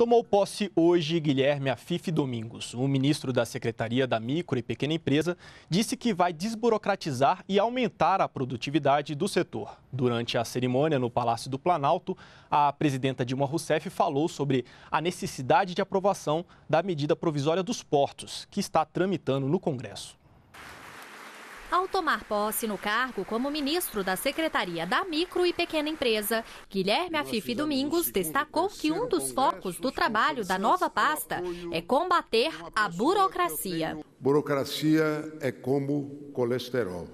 Tomou posse hoje Guilherme Afife Domingos. O ministro da Secretaria da Micro e Pequena Empresa disse que vai desburocratizar e aumentar a produtividade do setor. Durante a cerimônia no Palácio do Planalto, a presidenta Dilma Rousseff falou sobre a necessidade de aprovação da medida provisória dos portos, que está tramitando no Congresso. Ao tomar posse no cargo como ministro da Secretaria da Micro e Pequena Empresa, Guilherme Afife Domingos destacou que um dos focos do trabalho da nova pasta é combater a burocracia. Burocracia é como colesterol.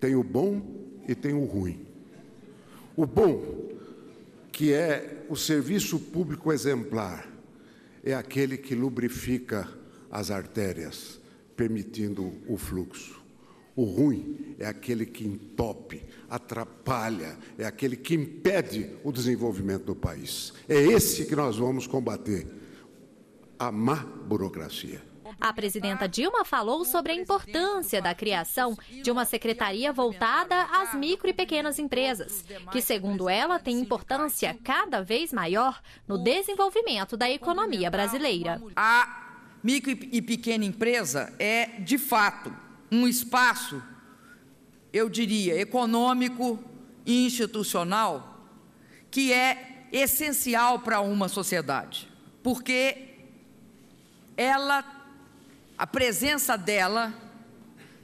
Tem o bom e tem o ruim. O bom, que é o serviço público exemplar, é aquele que lubrifica as artérias, permitindo o fluxo. O ruim é aquele que entope, atrapalha, é aquele que impede o desenvolvimento do país. É esse que nós vamos combater a má burocracia. A presidenta Dilma falou sobre a importância da criação de uma secretaria voltada às micro e pequenas empresas, que, segundo ela, tem importância cada vez maior no desenvolvimento da economia brasileira. A micro e pequena empresa é, de fato, um espaço, eu diria, econômico e institucional, que é essencial para uma sociedade, porque ela, a presença dela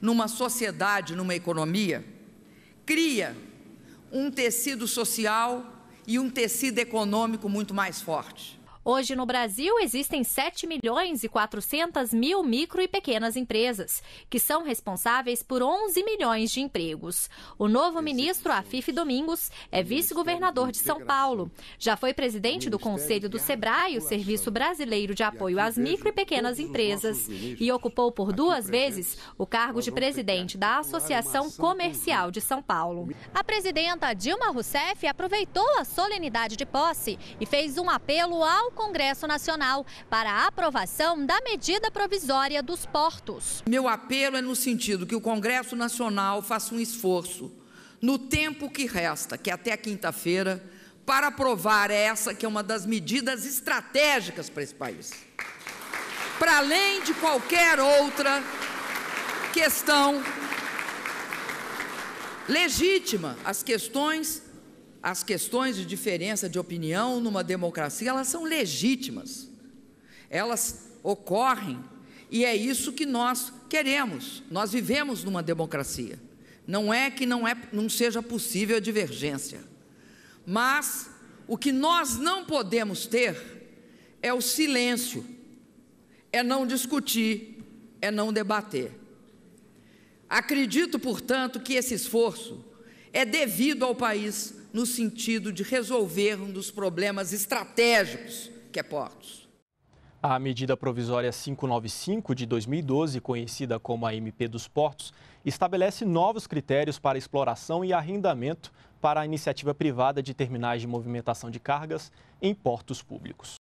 numa sociedade, numa economia, cria um tecido social e um tecido econômico muito mais forte. Hoje no Brasil existem 7 milhões e 400 mil micro e pequenas empresas, que são responsáveis por 11 milhões de empregos. O novo ministro Afife Domingos é vice-governador de São Paulo. Já foi presidente do Conselho do SEBRAE, o Serviço Brasileiro de Apoio às Micro e Pequenas Empresas, e ocupou por duas vezes o cargo de presidente da Associação Comercial de São Paulo. A presidenta Dilma Rousseff aproveitou a solenidade de posse e fez um apelo ao Congresso Nacional para a aprovação da medida provisória dos portos. Meu apelo é no sentido que o Congresso Nacional faça um esforço no tempo que resta, que é até quinta-feira, para aprovar essa que é uma das medidas estratégicas para esse país. Para além de qualquer outra questão legítima, as questões as questões de diferença de opinião numa democracia, elas são legítimas. Elas ocorrem e é isso que nós queremos. Nós vivemos numa democracia. Não é que não, é, não seja possível a divergência. Mas o que nós não podemos ter é o silêncio, é não discutir, é não debater. Acredito, portanto, que esse esforço é devido ao país no sentido de resolver um dos problemas estratégicos que é Portos. A medida provisória 595 de 2012, conhecida como a MP dos Portos, estabelece novos critérios para exploração e arrendamento para a iniciativa privada de terminais de movimentação de cargas em portos públicos.